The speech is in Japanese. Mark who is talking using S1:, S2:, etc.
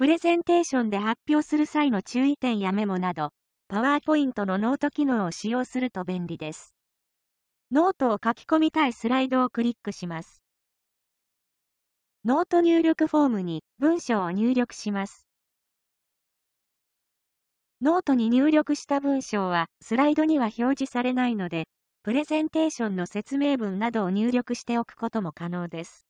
S1: プレゼンテーションで発表する際の注意点やメモなど、パワーポイントのノート機能を使用すると便利です。ノートを書き込みたいスライドをクリックします。ノート入力フォームに文章を入力します。ノートに入力した文章はスライドには表示されないので、プレゼンテーションの説明文などを入力しておくことも可能です。